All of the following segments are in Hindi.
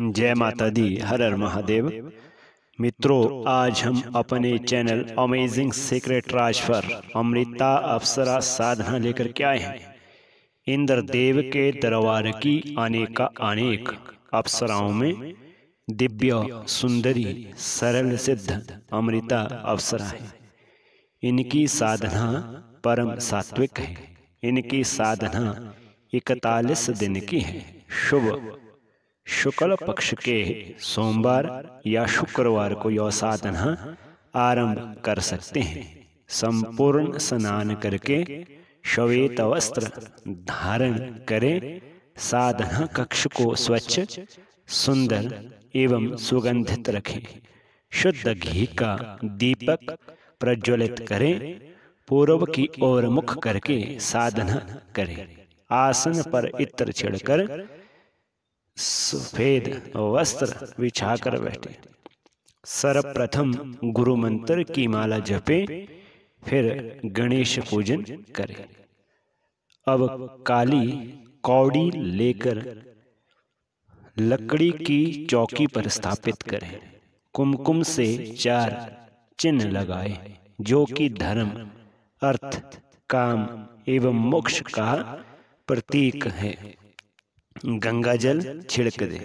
जय माता दी हर हर महादेव मित्रों आज हम अपने चैनल अमेजिंग सीक्रेट राज पर अमृता अप्सरा साधना लेकर के आए हैं इंद्र देव के दरबार की अनेका अनेक अप्सराओं में दिव्य सुंदरी सरल सिद्ध अमृता अप्सरा है इनकी साधना परम सात्विक है इनकी साधना इकतालीस दिन की है शुभ शुक्ल पक्ष के सोमवार या शुक्रवार को साधना हाँ, आरंभ कर सकते हैं संपूर्ण स्नान करके श्वेत वस्त्र धारण करें साधना कक्ष को स्वच्छ सुंदर एवं सुगंधित रखें शुद्ध घी का दीपक प्रज्वलित करें पूर्व की ओर मुख करके साधना करें आसन पर इत्र छिड़कर सफेद वस्त्र कर बैठे सर्वप्रथम गुरु मंत्र की माला जपे फिर गणेश पूजन करें अब काली कौड़ी लेकर लकड़ी की चौकी पर स्थापित करें कुमकुम से चार चिन्ह लगाए जो कि धर्म अर्थ काम एवं मोक्ष का प्रतीक है गंगा जल छिड़क दे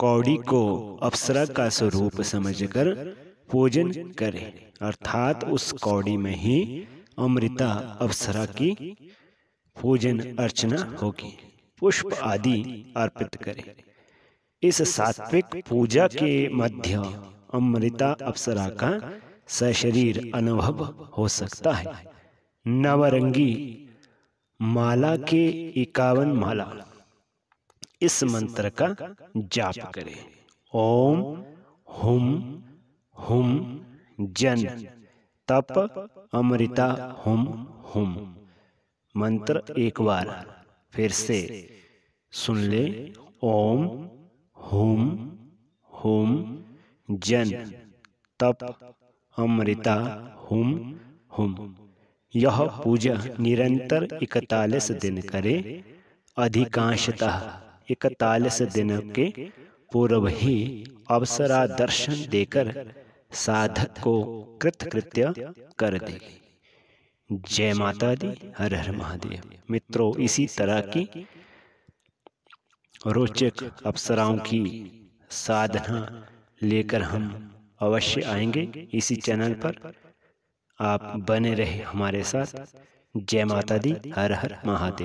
कौड़ी को अप्सरा का स्वरूप समझकर पूजन करे अर्थात उस कौड़ी में ही अमृता अप्सरा की पूजन अर्चना होगी पुष्प आदि अर्पित करे इस सात्विक पूजा के मध्य अमृता अप्सरा का सशरीर अनुभव हो सकता है नवरंगी माला के इक्यावन माला इस मंत्र का जाप करें ओम हुम हुम जन तप अमृता हुम हुम मंत्र एक बार फिर से सुन ले ओम हुम हुम जन तप अमृता हुम हुम यह पूजा निरंतर इकतालीस दिन करें अधिकांशतः इकतालीस दिनों के पूर्व ही अवसरा दर्शन देकर साधक को कृतकृत्य कर देगी जय माता दी हर हर महादेव मित्रों इसी तरह की रोचक अप्सराओं की साधना लेकर हम अवश्य आएंगे इसी चैनल पर आप बने रहे हमारे साथ जय माता दी हर हर महादेव